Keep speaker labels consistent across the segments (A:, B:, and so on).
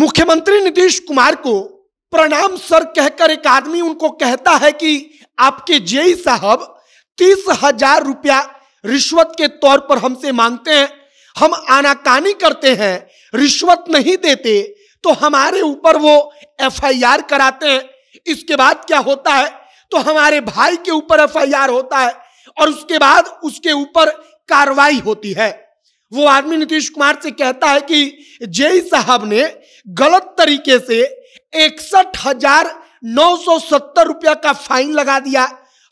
A: मुख्यमंत्री नीतीश कुमार को प्रणाम सर कहकर एक आदमी उनको कहता है कि आपके जेई साहब तीस हजार रुपया रिश्वत के तौर पर हमसे मांगते हैं हम आनाकानी करते हैं रिश्वत नहीं देते तो हमारे ऊपर वो एफआईआर कराते हैं इसके बाद क्या होता है तो हमारे भाई के ऊपर एफआईआर होता है और उसके बाद उसके ऊपर कार्रवाई होती है वो आदमी नीतीश कुमार से कहता है कि जेई साहब ने गलत तरीके से इकसठ हजार नौ सौ सत्तर रुपया का फाइन लगा दिया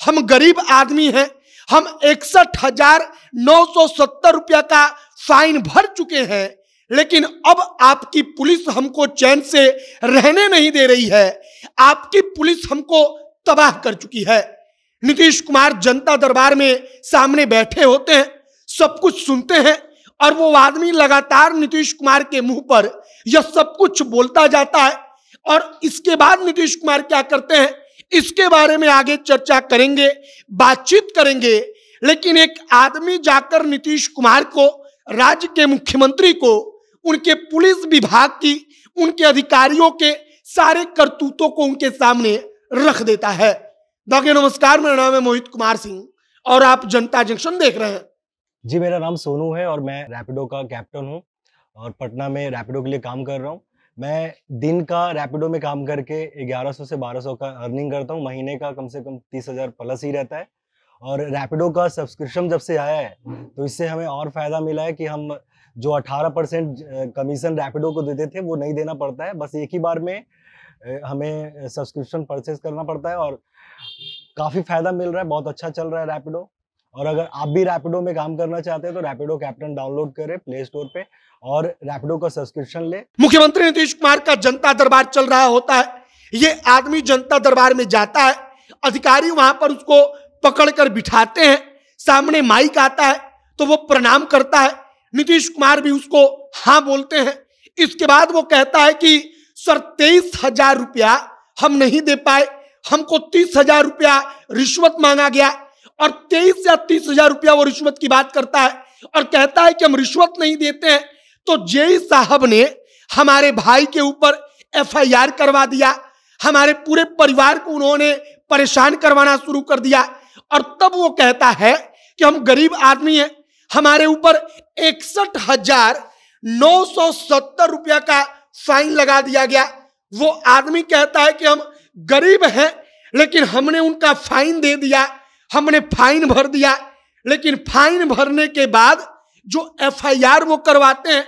A: हम गरीब आदमी हैं हम इकसठ हजार नौ सौ सत्तर रुपया का फाइन भर चुके हैं लेकिन अब आपकी पुलिस हमको चैन से रहने नहीं दे रही है आपकी पुलिस हमको तबाह कर चुकी है नीतीश कुमार जनता दरबार में सामने बैठे होते हैं सब कुछ सुनते हैं और वो आदमी लगातार नीतीश कुमार के मुंह पर यह सब कुछ बोलता जाता है और इसके बाद नीतीश कुमार क्या करते हैं इसके बारे में आगे चर्चा करेंगे बातचीत करेंगे लेकिन एक आदमी जाकर नीतीश कुमार को राज्य के मुख्यमंत्री को उनके पुलिस विभाग की उनके अधिकारियों के सारे करतूतों को उनके सामने रख देता है बाकी नमस्कार मेरा नाम है मोहित कुमार सिंह और आप जनता जंक्शन देख रहे हैं
B: जी मेरा नाम सोनू है और मैं रैपिडो का कैप्टन हूँ और पटना में रैपिडो के लिए काम कर रहा हूँ मैं दिन का रैपिडो में काम करके 1100 से 1200 का अर्निंग करता हूँ महीने का कम से कम तीस हज़ार प्लस ही रहता है और रैपिडो का सब्सक्रिप्शन जब से आया है तो इससे हमें और फ़ायदा मिला है कि हम जो 18 परसेंट कमीशन रैपिडो को देते थे वो नहीं देना पड़ता है बस एक ही बार में हमें सब्सक्रिप्शन परचेज करना पड़ता है और काफ़ी फ़ायदा मिल रहा है बहुत अच्छा चल रहा है रैपिडो और अगर आप भी रैपिडो में काम करना चाहते हैं तो रैपिडो कैप्टन डाउनलोड करें प्ले स्टोर पे और रैपिडो का सब्सक्रिप्शन ले
A: मुख्यमंत्री नीतीश कुमार का जनता दरबार चल रहा होता है ये आदमी जनता दरबार में जाता है अधिकारी वहां पर उसको पकड़कर बिठाते हैं सामने माइक आता है तो वो प्रणाम करता है नीतीश कुमार भी उसको हाँ बोलते हैं इसके बाद वो कहता है कि सर तेईस हजार रुपया हम नहीं दे पाए हमको तीस हजार रुपया रिश्वत मांगा गया और तेईस या तीस हजार रुपया वो रिश्वत की बात करता है और कहता है कि हम रिश्वत नहीं देते हैं तो जे साहब ने हमारे भाई के ऊपर एफआईआर करवा दिया हमारे पूरे परिवार को उन्होंने परेशान करवाना शुरू कर दिया और तब वो कहता है कि हम गरीब आदमी हैं हमारे ऊपर इकसठ हजार नौ सौ सत्तर रुपया का फाइन लगा दिया गया वो आदमी कहता है कि हम गरीब हैं लेकिन हमने उनका फाइन दे दिया हमने फाइन भर दिया लेकिन फाइन भरने के बाद जो एफआईआर वो करवाते हैं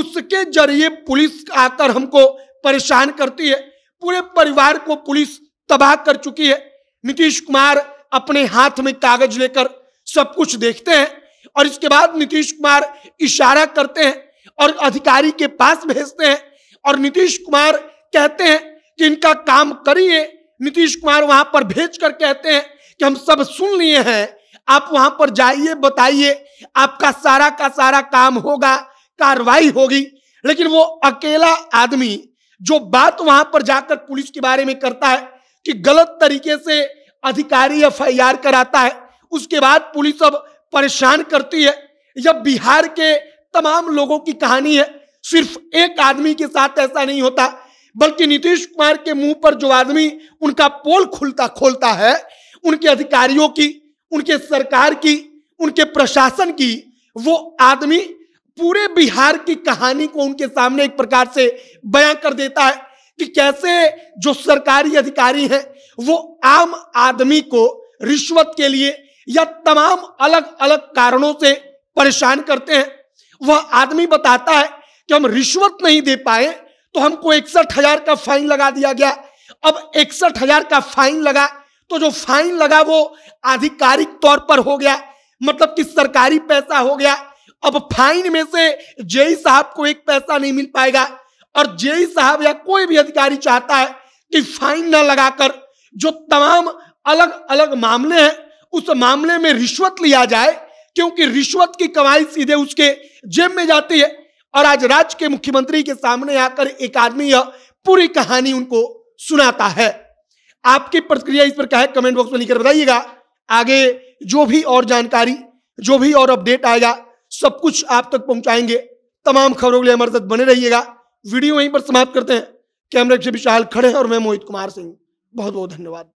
A: उसके जरिए पुलिस आकर हमको परेशान करती है पूरे परिवार को पुलिस तबाह कर चुकी है नीतीश कुमार अपने हाथ में कागज लेकर सब कुछ देखते हैं और इसके बाद नीतीश कुमार इशारा करते हैं और अधिकारी के पास भेजते हैं और नीतीश कुमार कहते हैं कि इनका काम करिए नीतीश कुमार वहां पर भेज कर कहते हैं कि हम सब सुन लिए हैं आप वहां पर जाइए बताइए आपका सारा का सारा काम होगा कार्रवाई होगी लेकिन वो अकेला आदमी जो बात वहां पर जाकर पुलिस के बारे में करता है कि गलत तरीके से अधिकारी एफ कराता है उसके बाद पुलिस अब परेशान करती है जब बिहार के तमाम लोगों की कहानी है सिर्फ एक आदमी के साथ ऐसा नहीं होता बल्कि नीतीश कुमार के मुंह पर जो आदमी उनका पोल खुलता खोलता है उनके अधिकारियों की उनके सरकार की उनके प्रशासन की वो आदमी पूरे बिहार की कहानी को उनके सामने एक प्रकार से बयां कर देता है कि कैसे जो सरकारी अधिकारी हैं वो आम आदमी को रिश्वत के लिए या तमाम अलग अलग कारणों से परेशान करते हैं वह आदमी बताता है कि हम रिश्वत नहीं दे पाए तो हमको इकसठ हजार का फाइन लगा दिया गया अब इकसठ हजार का फाइन लगा तो जो फाइन लगा वो आधिकारिक तौर पर हो गया मतलब कि सरकारी पैसा हो गया अब फाइन में से जेई साहब को एक पैसा नहीं मिल पाएगा और जेई साहब या कोई भी अधिकारी चाहता है कि फाइन न लगाकर जो तमाम अलग अलग मामले हैं उस मामले में रिश्वत लिया जाए क्योंकि रिश्वत की कमाई सीधे उसके जेब में जाती है और आज राज्य के मुख्यमंत्री के सामने आकर एक आदमी यह पूरी कहानी उनको सुनाता है आपकी प्रतिक्रिया इस पर क्या है कमेंट बॉक्स में लिखकर बताइएगा आगे जो भी और जानकारी जो भी और अपडेट आएगा सब कुछ आप तक पहुंचाएंगे तमाम खबरों के लिए हमारे साथ बने रहिएगा वीडियो यहीं पर समाप्त करते हैं कैमरे से विशाल खड़े हैं और मैं मोहित कुमार सिंह बहुत बहुत धन्यवाद